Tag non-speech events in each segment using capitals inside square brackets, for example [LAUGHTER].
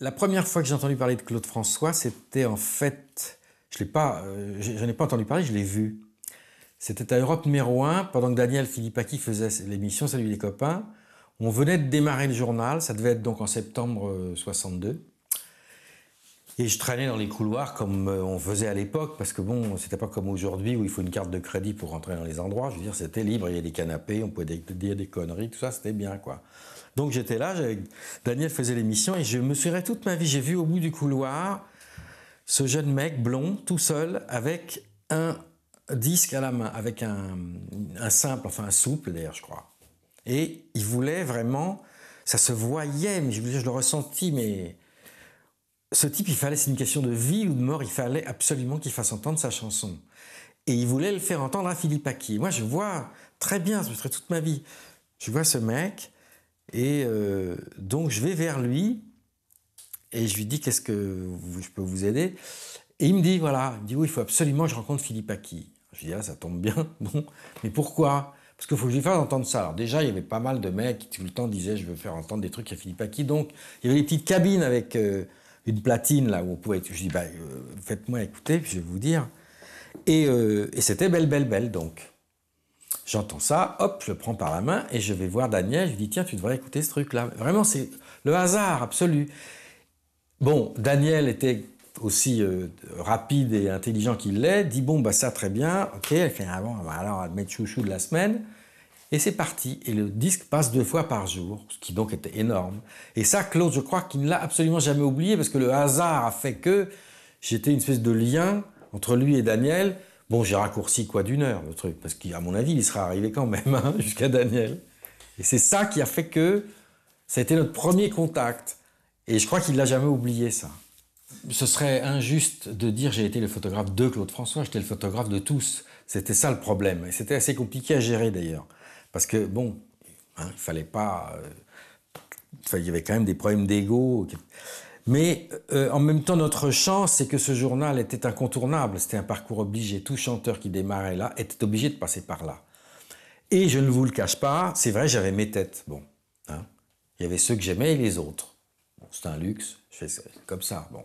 La première fois que j'ai entendu parler de Claude François, c'était en fait, je l'ai pas, euh, ai pas entendu parler, je l'ai vu. C'était à Europe numéro 1, pendant que Daniel Philippaki faisait l'émission Salut les copains. On venait de démarrer le journal, ça devait être donc en septembre 62. Euh, et je traînais dans les couloirs comme euh, on faisait à l'époque, parce que bon, c'était pas comme aujourd'hui où il faut une carte de crédit pour rentrer dans les endroits. Je veux dire, c'était libre, il y avait des canapés, on pouvait dire des conneries, tout ça, c'était bien, quoi. Donc j'étais là, Daniel faisait l'émission et je me souviens toute ma vie, j'ai vu au bout du couloir ce jeune mec blond, tout seul, avec un disque à la main, avec un, simple, enfin un souple d'ailleurs, je crois. Et il voulait vraiment, ça se voyait, mais je, je le ressentis, mais ce type, il fallait, c'est une question de vie ou de mort, il fallait absolument qu'il fasse entendre sa chanson. Et il voulait le faire entendre à Philippe Aki. Moi, je vois très bien, je serait toute ma vie. Je vois ce mec, et euh, donc je vais vers lui, et je lui dis Qu'est-ce que je peux vous aider Et il me dit Voilà, il me dit Oui, il faut absolument que je rencontre Philippe Aki. Je lui dis Ah, ça tombe bien, [LAUGHS] bon, mais pourquoi Parce qu'il faut que je lui fasse entendre ça. Alors, déjà, il y avait pas mal de mecs qui tout le temps disaient Je veux faire entendre des trucs à Philippe Aki. Donc, il y avait des petites cabines avec. Euh, une platine là où on pouvait. Je dis bah, euh, faites-moi écouter, je vais vous dire. Euh, et, c'était belle, belle, belle donc. J'entends ça, hop, je le prends par la main et je vais voir Daniel. Je lui dis tiens, tu devrais écouter ce truc-là. Vraiment, c'est le hasard absolu. Bon, Daniel était aussi euh, rapide et intelligent qu'il l'est, dit bon bah ça très bien, ok, elle fait ah bon, bah, alors chouchou de la semaine. Et c'est parti, et le disque passe deux fois par jour, ce qui donc était énorme. Et ça, Claude, je crois qu'il ne l'a absolument jamais oublié, parce que le hasard a fait que j'étais une espèce de lien entre lui et Daniel. Bon, j'ai raccourci quoi d'une heure le truc, parce qu'à mon avis, il sera arrivé quand même hein, [LAUGHS] jusqu'à Daniel. Et c'est ça qui a fait que ça a été notre premier contact. Et je crois qu'il l'a jamais oublié ça. Ce serait injuste de dire j'ai été le photographe de Claude François, j'étais le photographe de tous. C'était ça le problème. Et c'était assez compliqué à gérer d'ailleurs. Parce que, bon, hein, il fallait pas. Euh, il y avait quand même des problèmes d'ego. Mais euh, en même temps, notre chance, c'est que ce journal était incontournable. C'était un parcours obligé. Tout chanteur qui démarrait là était obligé de passer par là. Et je ne vous le cache pas, c'est vrai, j'avais mes têtes. Bon, hein. il y avait ceux que j'aimais et les autres. C'était c'est un luxe. Je fais comme ça. Bon.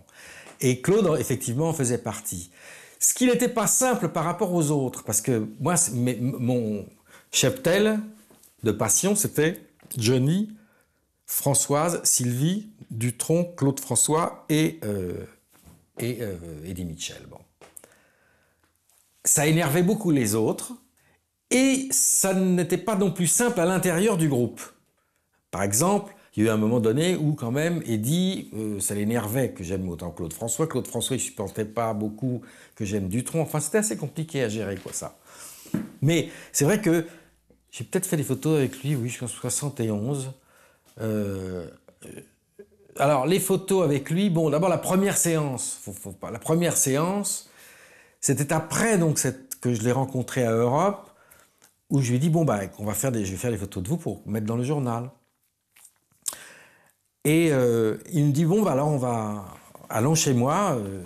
Et Claude, effectivement, faisait partie. Ce qui n'était pas simple par rapport aux autres, parce que moi, mais mon, cheptel de passion, c'était Johnny, Françoise, Sylvie, Dutronc, Claude François et, euh, euh, Eddie Mitchell. Ça énervait beaucoup les autres et ça n'était pas non plus simple à l'intérieur du groupe. Par exemple, il y a eu un moment donné où quand même Eddie, euh, ça l'énervait que j'aime autant Claude François. Claude François, il supportait pas beaucoup que j'aime Dutronc. Enfin, c'était assez compliqué à gérer quoi ça. Mais c'est vrai que j'ai peut-être fait des photos avec lui, oui, je pense 71. alors, les photos avec lui, bon, d'abord la première séance, pas, la première séance, c'était après donc cette, que je l'ai rencontré à Europe, où je lui ai dit, bon, bah, on va faire des, je vais faire les photos de vous pour mettre dans le journal. Et euh, il me dit, bon, bah, alors on va, allons chez moi, euh,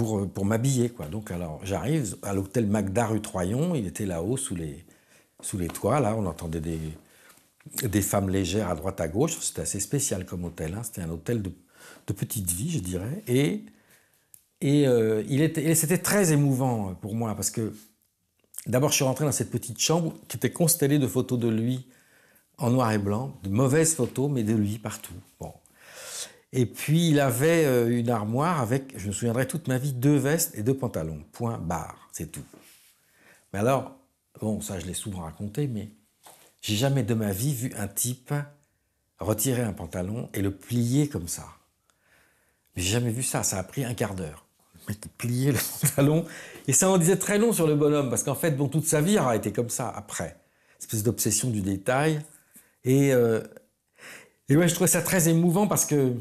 euh, pour, m'habiller. Quoi. Donc alors j'arrive à l'hôtel Magda rue Troyon, il était là-haut sous les, sous les toits, là on entendait des, femmes légères à droite à gauche, c'était assez spécial comme hôtel, hein. c'était un hôtel de, petite vie je dirais, et, et, euh, il c'était très émouvant pour moi parce que d'abord je suis rentré dans cette petite chambre qui était constellée de photos de lui en noir et blanc, de mauvaises photos mais de lui partout. Bon, et puis il avait euh, une armoire avec, je me souviendrai toute ma vie, deux vestes et deux pantalons. Point barre, c'est tout. Mais alors, bon, ça je l'ai souvent raconté, mais j'ai jamais de ma vie vu un type retirer un pantalon et le plier comme ça. J'ai jamais vu ça, ça a pris un quart d'heure. Le mec pliait le [LAUGHS] pantalon et ça en disait très long sur le bonhomme parce qu'en fait, bon, toute sa vie aura été comme ça après. espèce d'obsession du détail et moi, euh, et je trouvais ça très émouvant parce que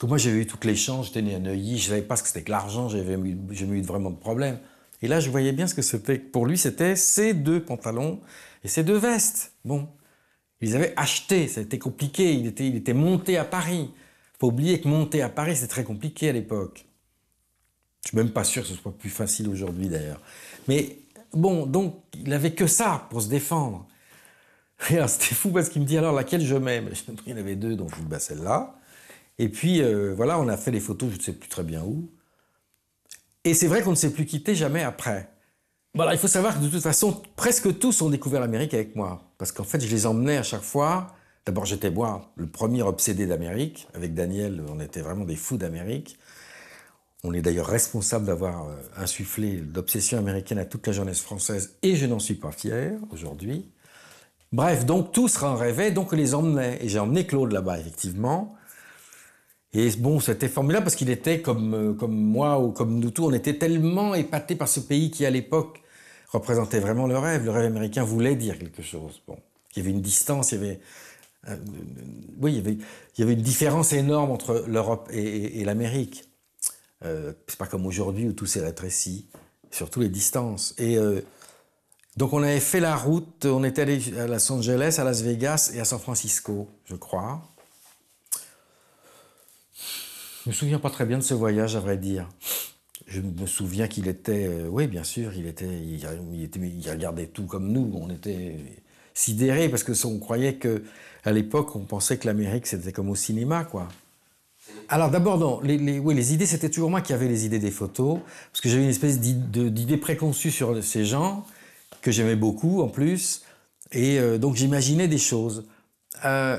que moi, j'avais eu toutes les chances, j'étais né à Neuilly, je ne savais pas ce que c'était que l'argent, j'avais eu vraiment de problèmes. Et là, je voyais bien ce que c'était. Pour lui, c'était ses deux pantalons et ses deux vestes. Bon, ils avaient acheté, ça a été compliqué, il était, monté à Paris. Faut oublier que monter à Paris, c'est très compliqué à l'époque. Je suis même pas sûr que ce soit plus facile aujourd'hui d'ailleurs. Mais bon, donc, il n'avait que ça pour se défendre. Et alors, c'était fou parce qu'il me dit alors laquelle je mets je me il avait deux, donc je vous bats celle-là. Et puis, euh, voilà, on a fait les photos, je ne sais plus très bien où. Et c'est vrai qu'on ne s'est plus quitté jamais après. Voilà, il faut savoir que de toute façon, presque tous ont découvert l'Amérique avec moi. Parce qu'en fait, je les emmenais à chaque fois. D'abord, j'étais moi, le premier obsédé d'Amérique. Avec Daniel, on était vraiment des fous d'Amérique. On est d'ailleurs responsable d'avoir euh, insufflé l'obsession américaine à toute la jeunesse française, et je n'en suis pas fier aujourd'hui. Bref, donc tous en rêvaient, donc on les emmenait. Et j'ai emmené Claude là-bas, effectivement. Et bon, c'était formidable parce qu'il était euh, comme, moi ou comme nous tous, on était tellement épatés par ce pays qui, à l'époque, représentait vraiment le rêve. Le rêve américain voulait dire quelque chose. Bon, il y avait une distance, il y avait, euh, oui, il y avait, une différence énorme entre l'Europe et, l'Amérique. Euh, c'est pas comme aujourd'hui où tout s'est rétréci, surtout les distances. Et donc on avait fait la route, on était allé à Los Angeles, à Las Vegas et à San Francisco, je crois. Je me souviens pas très bien de ce voyage, à vrai dire. Je me souviens qu'il était, euh, oui, bien sûr, il était, il, regardait tout comme nous. On était sidérés parce que on croyait que, à l'époque, on pensait que l'Amérique c'était comme au cinéma, quoi. Alors d'abord, non, les, idées, c'était toujours moi qui avais les idées des photos, parce que j'avais une espèce d'idée préconçue sur ces gens, que j'aimais beaucoup en plus, et euh, donc j'imaginais des choses. Euh,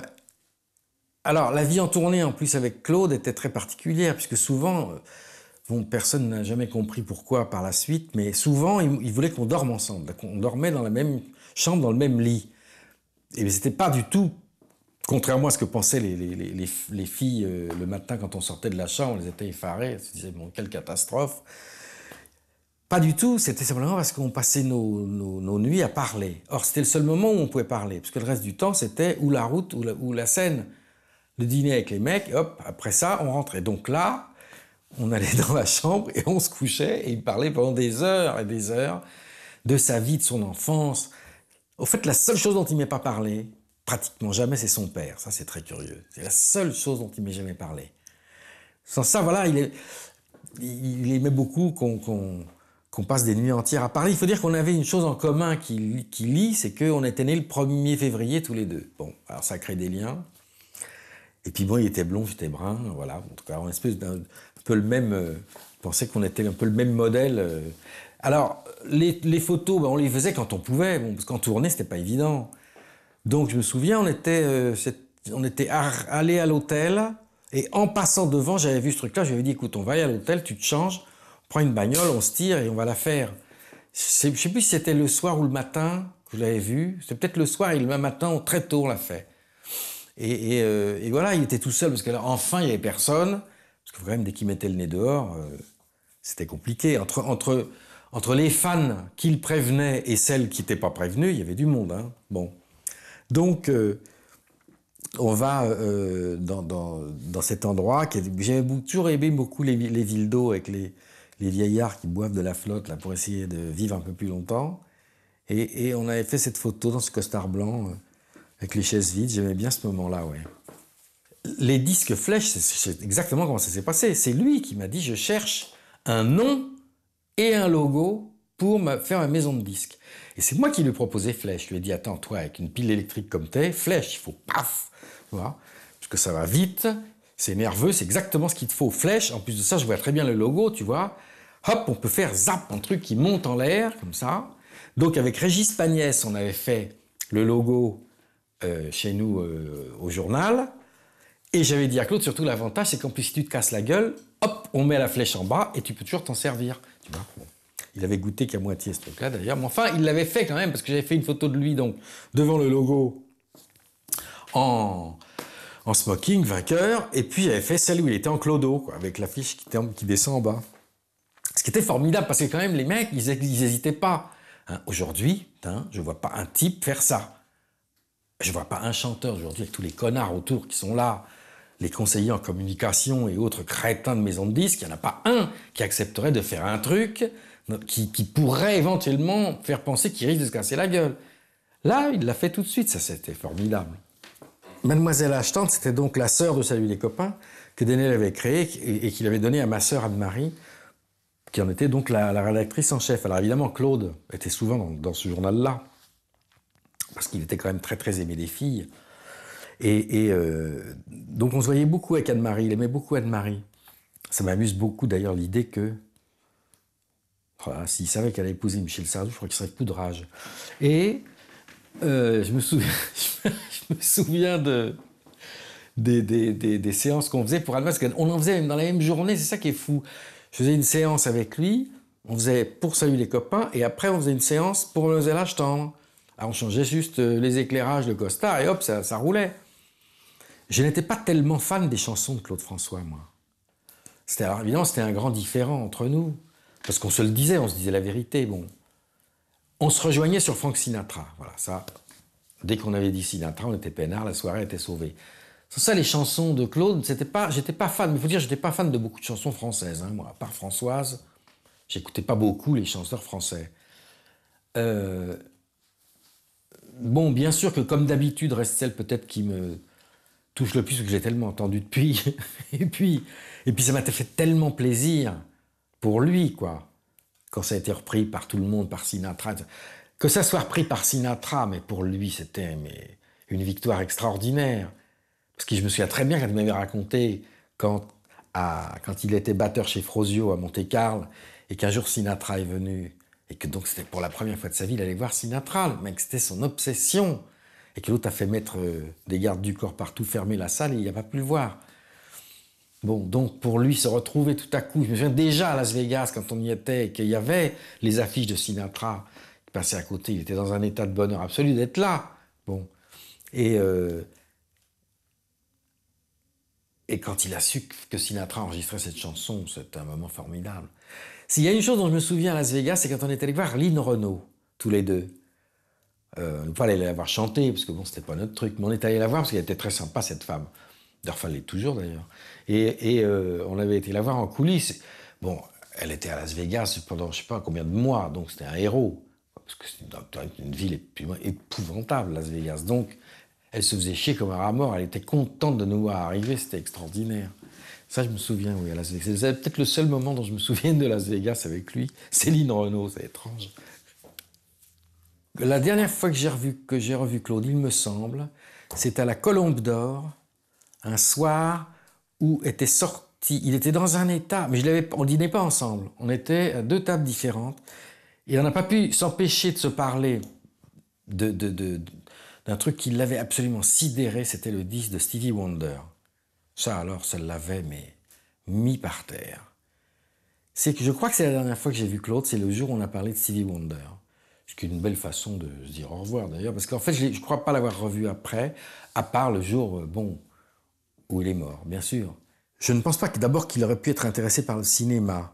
alors, la vie en tournée, en plus, avec Claude, était très particulière, puisque souvent, euh, bon, personne n'a jamais compris pourquoi par la suite, mais souvent, il, voulait qu'on dorme ensemble, qu'on dormait dans la même chambre, dans le même lit. Et ce n'était pas du tout contrairement à ce que pensaient les, filles euh, le matin quand on sortait de la chambre, on les était effarées, on se disait, bon, quelle catastrophe. Pas du tout, c'était simplement parce qu'on passait nos, nuits à parler. Or, c'était le seul moment où on pouvait parler, parce le reste du temps, c'était ou la route ou la scène le dîner avec les mecs, hop, après ça, on rentrait. Donc là, on allait dans la chambre et on se couchait et il parlait pendant des heures et des heures de sa vie, de son enfance. Au fait, la seule chose dont il ne m'est pas parlé, pratiquement jamais, c'est son père. Ça, c'est très curieux. C'est la seule chose dont il ne m'est jamais parlé. Sans ça, voilà, il, il aimait beaucoup qu'on passe des nuits entières à Paris. Il faut dire qu'on avait une chose en commun qui, qui lie, c'est qu'on était nés le 1er février tous les deux. Bon, alors ça crée des liens. Et puis bon, il était blond, j'étais brun, voilà. En tout cas, on espèce d'un peu le même. Euh, qu'on était un peu le même modèle. Euh. Alors, les, photos, ben, on les faisait quand on pouvait, parce qu'en tournée, c'était pas évident. Donc, je me souviens, on était, euh, on était allé à l'hôtel, et en passant devant, j'avais vu ce truc-là, j'avais dit, écoute, on va aller à l'hôtel, tu te changes, on prend une bagnole, on se tire et on va la faire. Je sais plus si c'était le soir ou le matin que je l'avais vu. C'est peut-être le soir et le matin, très tôt, on l'a fait. Euh, et, voilà, il était tout seul parce qu'enfin, il n'y avait personne. Parce que quand même, dès qu'il mettait le nez dehors, euh, c'était compliqué. Entre, les fans qu'il prévenait et celles qui n'étaient pas prévenues, il y avait du monde. Hein. Bon. Donc, euh, on va dans, cet endroit. Qui j'avais toujours aimé beaucoup les, villes d'eau avec les, vieillards qui boivent de la flotte là, pour essayer de vivre un peu plus longtemps. Et, et on avait fait cette photo dans ce costard blanc avec les chaises vides. J'aimais bien ce moment-là, ouais. Les disques flèches, c'est exactement comment ça s'est passé. C'est lui qui m'a dit je cherche un nom et un logo pour faire ma maison de disques. Et c'est moi qui lui proposais flèche. Je lui ai dit attends, toi, avec une pile électrique comme t'es, flèche, il faut paf, voilà, parce que ça va vite, c'est nerveux, c'est exactement ce qu'il te faut. Flèche, en plus de ça, je vois très bien le logo, tu vois. Hop, on peut faire zap, un truc qui monte en l'air, comme ça. Donc avec Régis Pagnès, on avait fait le logo euh, chez nous euh, au journal. Et j'avais dit à Claude, surtout l'avantage, c'est qu'en plus, si tu te casses la gueule, hop, on met la flèche en bas et tu peux toujours t'en servir. Il avait goûté qu'à moitié ce truc-là d'ailleurs, mais enfin, il l'avait fait quand même, parce que j'avais fait une photo de lui, donc, devant le logo, en, smoking, vainqueur, et puis j'avais fait celle où il était en clodo, quoi, avec l'affiche qui, qui descend en bas. Ce qui était formidable, parce que quand même, les mecs, ils n'hésitaient pas. Hein, aujourd'hui, je vois pas un type faire ça. Je ne vois pas un chanteur aujourd'hui avec tous les connards autour qui sont là, les conseillers en communication et autres crétins de maisons de disques, il n'y en a pas un qui accepterait de faire un truc qui, pourrait éventuellement faire penser qu'il risque de se casser la gueule. Là, il l'a fait tout de suite, ça c'était formidable. Mademoiselle Ashton, c'était donc la sœur de celui des copains que Daniel avait créé et, qu'il avait donnée à ma sœur Anne-Marie, qui en était donc la, rédactrice en chef. Alors évidemment, Claude était souvent dans ce journal-là parce qu'il était quand même très très aimé des filles. Et, euh, donc on se voyait beaucoup avec Anne-Marie, il aimait beaucoup Anne-Marie. Ça m'amuse beaucoup d'ailleurs l'idée que s'il savait qu'elle allait épouser Michel Sardou, je crois qu'il serait poudrage. de rage. Et euh, [LAUGHS] je, me souviens, je souviens de, des, séances qu'on faisait pour anne parce On en faisait même dans la même journée, c'est ça qui est fou. Je faisais une séance avec lui, on faisait pour saluer les copains, et après on faisait une séance pour le zélage tendre. Ah, on changeait juste euh, les éclairages de costard, et hop, ça, roulait. Je n'étais pas tellement fan des chansons de Claude François, moi. C'était, évidemment, c'était un grand différent entre nous. Parce qu'on se le disait, on se disait la vérité. Bon. On se rejoignait sur Frank Sinatra. Voilà, ça. Dès qu'on avait dit Sinatra, on était peinard, la soirée était sauvée. Sans ça, les chansons de Claude, c'était pas, j'étais pas fan. Mais il faut dire, j'étais pas fan de beaucoup de chansons françaises. Hein, moi, à part Françoise, j'écoutais pas beaucoup les chanteurs français. Euh, bon, bien sûr que comme d'habitude, reste celle peut-être qui me touche le plus, que j'ai tellement entendu depuis. [LAUGHS] et, puis, et puis, ça m'a fait tellement plaisir pour lui, quoi. Quand ça a été repris par tout le monde, par Sinatra. Que ça soit repris par Sinatra, mais pour lui, c'était une victoire extraordinaire. Parce que je me souviens très bien quand il m'avait raconté quand, quand il était batteur chez Frozio à Monte-Carlo et qu'un jour Sinatra est venu et que donc c'était pour la première fois de sa vie, il allait voir Sinatra, mais c'était son obsession, et que l'autre a fait mettre euh, des gardes du corps partout, fermer la salle, et il a pas pu le voir. Bon, donc pour lui se retrouver tout à coup, je me souviens déjà à Las Vegas, quand on y était, qu'il y avait les affiches de Sinatra qui passaient à côté, il était dans un état de bonheur absolu d'être là. Bon, et... Euh, et quand il a su que Sinatra enregistrait cette chanson, c'était un moment formidable. S'il y a une chose dont je me souviens à Las Vegas, c'est quand on est allé voir Lynn Renault, tous les deux. Euh, on n'est pas aller la voir chanter, parce que bon, c'était pas notre truc, mais on est allé la voir parce qu'elle était très sympa, cette femme. D'ailleurs, toujours d'ailleurs. Et, euh, on avait été la voir en coulisses. Bon, elle était à Las Vegas pendant je sais pas combien de mois, donc c'était un héros. Parce que c'est une ville épouvantable, Las Vegas. Donc, elle se faisait chier comme un rat mort. Elle était contente de nous voir arriver. C'était extraordinaire. Ça, je me souviens, oui, à Las Vegas. C'est peut-être le seul moment dont je me souviens de Las Vegas avec lui. [LAUGHS] Céline Renault, c'est étrange. La dernière fois que j'ai revu, que j'ai revu Claude, il me semble, c'est à la Colombe d'Or, un soir où était sorti. Il était dans un état, mais je l'avais, on dînait pas ensemble. On était à deux tables différentes. Et on n'a pas pu s'empêcher de se parler de d'un truc qui l'avait absolument sidéré, c'était le disque de Stevie Wonder. Ça alors, ça l'avait, mais mis par terre. C'est que je crois que c'est la dernière fois que j'ai vu Claude, c'est le jour où on a parlé de Stevie Wonder. Ce qui est une belle façon de se dire au revoir d'ailleurs, parce qu'en fait, je ne crois pas l'avoir revu après, à part le jour, euh, bon, où il est mort, bien sûr. Je ne pense pas que d'abord qu'il aurait pu être intéressé par le cinéma.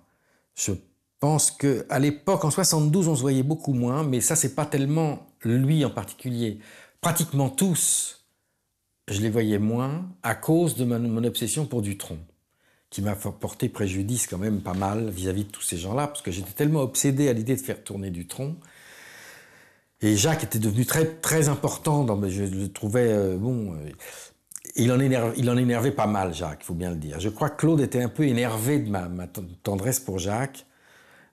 Je pense que à l'époque, en 72, on se voyait beaucoup moins, mais ça, c'est pas tellement lui en particulier pratiquement tous, je les voyais moins à cause de mon obsession pour Dutronc, qui m'a porté préjudice quand même pas mal vis-à-vis de tous ces gens-là, parce que j'étais tellement obsédé à l'idée de faire tourner Dutron. Et Jacques était devenu très, très important, dans, je le trouvais, euh, bon, euh, il en, énervait pas mal, Jacques, il faut bien le dire. Je crois que Claude était un peu énervé de ma, ma tendresse pour Jacques,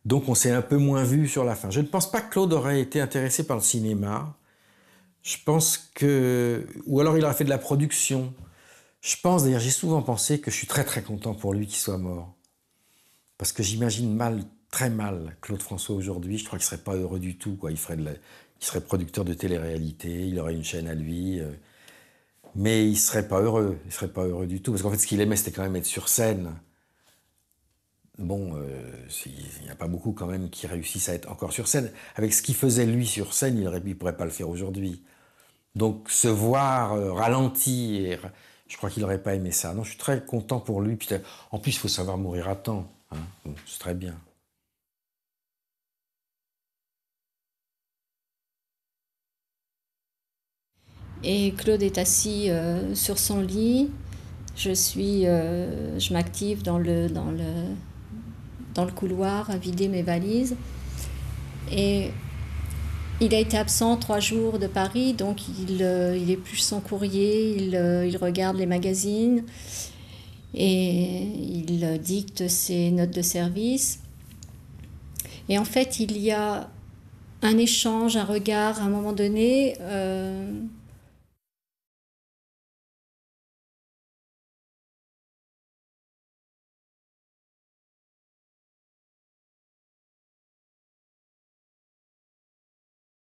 donc on s'est un peu moins vu sur la fin. Je ne pense pas que Claude aurait été intéressé par le cinéma, je pense que... Ou alors il aurait fait de la production. Je pense, d'ailleurs, j'ai souvent pensé que je suis très très content pour lui qu'il soit mort. Parce que j'imagine mal, très mal, Claude François aujourd'hui. Je crois qu'il serait pas heureux du tout. Quoi. Il, serait producteur de télé-réalité, il aurait une chaîne à lui. Euh. Mais il serait pas heureux. Il serait pas heureux du tout. Parce qu'en fait, ce qu'il aimait, c'était quand même être sur scène. Bon, euh, il n'y a pas beaucoup quand même qui réussissent à être encore sur scène. Avec ce qu'il faisait lui sur scène, il ne pourrait pas le faire aujourd'hui. Donc se voir euh, ralentir, je crois qu'il n'aurait pas aimé ça. Non, je suis très content pour lui. en plus, il faut savoir mourir à temps. Hein. C'est très bien. Et Claude est assis euh, sur son lit. Je suis, euh, je m'active dans le, dans, le, dans le couloir à vider mes valises. Et il a été absent trois jours de Paris, donc il, euh, il épluche son courrier, euh, il, regarde les magazines et il euh, dicte ses notes de service. Et en fait, il y a un échange, un regard à un moment donné.